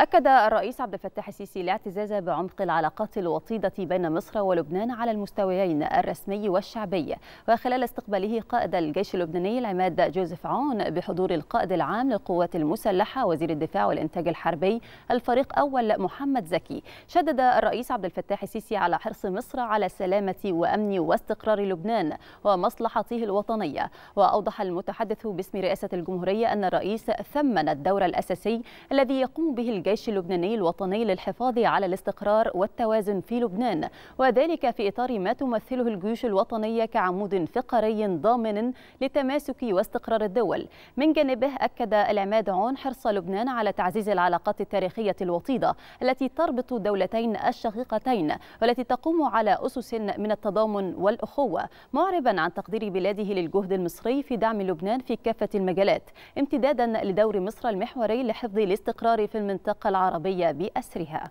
أكد الرئيس عبد الفتاح السيسي الاعتزاز بعمق العلاقات الوطيدة بين مصر ولبنان على المستويين الرسمي والشعبي وخلال استقباله قائد الجيش اللبناني العماد جوزيف عون بحضور القائد العام للقوات المسلحة وزير الدفاع والإنتاج الحربي الفريق أول محمد زكي شدد الرئيس عبد الفتاح السيسي على حرص مصر على سلامة وأمن واستقرار لبنان ومصلحته الوطنية وأوضح المتحدث باسم رئاسة الجمهورية أن الرئيس ثمن الدور الأساسي الذي يقوم به الجيش الجيش اللبناني الوطني للحفاظ على الاستقرار والتوازن في لبنان وذلك في إطار ما تمثله الجيوش الوطنية كعمود فقري ضامن للتماسك واستقرار الدول من جانبه أكد العماد عون حرص لبنان على تعزيز العلاقات التاريخية الوطيدة التي تربط الدولتين الشقيقتين والتي تقوم على أسس من التضامن والأخوة معربا عن تقدير بلاده للجهد المصري في دعم لبنان في كافة المجالات امتدادا لدور مصر المحوري لحفظ الاستقرار في المنطقة العربية بأسرها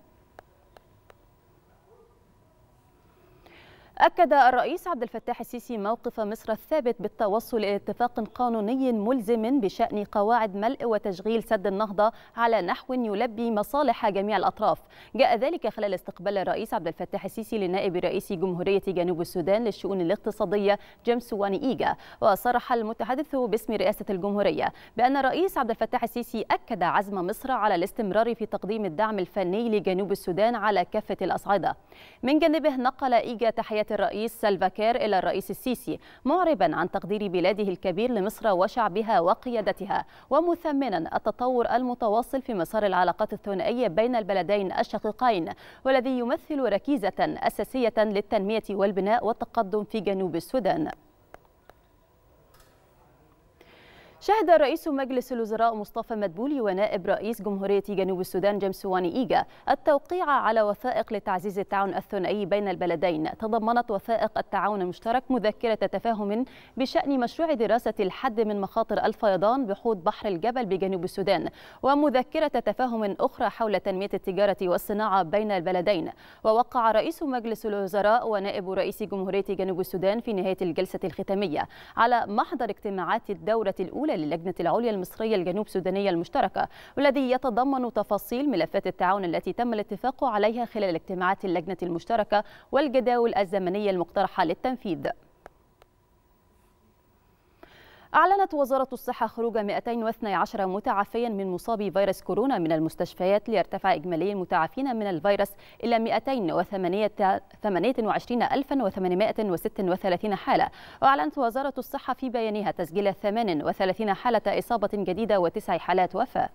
أكد الرئيس عبد الفتاح السيسي موقف مصر الثابت بالتوصل إلى اتفاق قانوني ملزم بشأن قواعد ملء وتشغيل سد النهضة على نحو يلبي مصالح جميع الأطراف جاء ذلك خلال استقبال الرئيس عبد الفتاح السيسي لنائب رئيس جمهورية جنوب السودان للشؤون الاقتصادية جيمس وان إيجا وصرح المتحدث باسم رئاسة الجمهورية بأن الرئيس عبد الفتاح السيسي أكد عزم مصر على الاستمرار في تقديم الدعم الفني لجنوب السودان على كافة الأصعدة من جانبه نقل إيجا تحية الرئيس سلفاكير إلى الرئيس السيسي معربا عن تقدير بلاده الكبير لمصر وشعبها وقيادتها ومثمنا التطور المتواصل في مسار العلاقات الثنائية بين البلدين الشقيقين والذي يمثل ركيزة أساسية للتنمية والبناء والتقدم في جنوب السودان شهد رئيس مجلس الوزراء مصطفى مدبولي ونائب رئيس جمهورية جنوب السودان جيمس واني إيجا التوقيع على وثائق لتعزيز التعاون الثنائي بين البلدين تضمنت وثائق التعاون المشترك مذكرة تفاهم بشأن مشروع دراسة الحد من مخاطر الفيضان بحوض بحر الجبل بجنوب السودان ومذكرة تفاهم أخرى حول تنمية التجارة والصناعة بين البلدين ووقع رئيس مجلس الوزراء ونائب رئيس جمهورية جنوب السودان في نهاية الجلسة الختامية على محضر اجتماعات الدورة الأولى الأولى للجنة العليا المصرية الجنوب سودانية المشتركة والذي يتضمن تفاصيل ملفات التعاون التي تم الاتفاق عليها خلال اجتماعات اللجنة المشتركة والجداول الزمنية المقترحة للتنفيذ أعلنت وزارة الصحة خروج 212 متعافيا من مصابي فيروس كورونا من المستشفيات ليرتفع إجمالي المتعافين من الفيروس إلى 228836 حالة وأعلنت وزارة الصحة في بيانها تسجيل 38 حالة إصابة جديدة وتسع حالات وفاة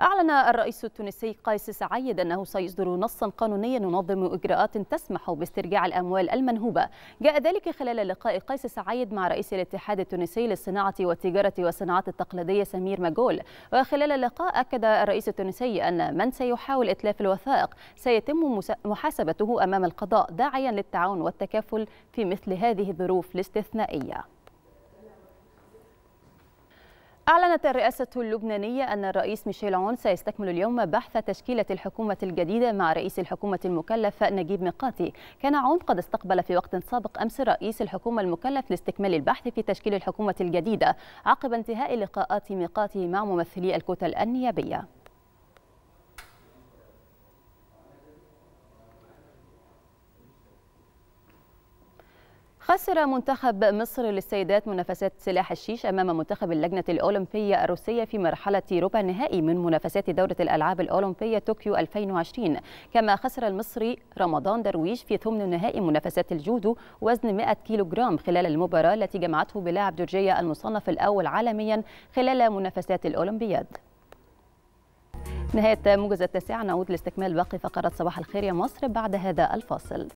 أعلن الرئيس التونسي قيس سعيد أنه سيصدر نصا قانونيا ينظم إجراءات تسمح باسترجاع الأموال المنهوبة جاء ذلك خلال لقاء قيس سعيد مع رئيس الاتحاد التونسي للصناعة والتجارة والصناعات التقليدية سمير ماجول وخلال اللقاء أكد الرئيس التونسي أن من سيحاول إتلاف الوثائق سيتم محاسبته أمام القضاء داعيا للتعاون والتكافل في مثل هذه الظروف الاستثنائية أعلنت الرئاسة اللبنانية أن الرئيس ميشيل عون سيستكمل اليوم بحث تشكيلة الحكومة الجديدة مع رئيس الحكومة المكلف نجيب ميقاتي كان عون قد استقبل في وقت سابق أمس رئيس الحكومة المكلف لاستكمال البحث في تشكيل الحكومة الجديدة عقب انتهاء لقاءات ميقاتي مع ممثلي الكتل النيابية خسر منتخب مصر للسيدات منافسات سلاح الشيش أمام منتخب اللجنة الأولمبية الروسية في مرحلة ربع النهائي من منافسات دورة الألعاب الأولمبية طوكيو 2020 كما خسر المصري رمضان درويش في ثمن نهائي منافسات الجودو وزن 100 كيلوغرام خلال المباراة التي جمعته بلاعب جورجيا المصنف الأول عالميا خلال منافسات الأولمبياد نهاية موجز التاسعة نعود لاستكمال باقي فقرات صباح الخير يا مصر بعد هذا الفاصل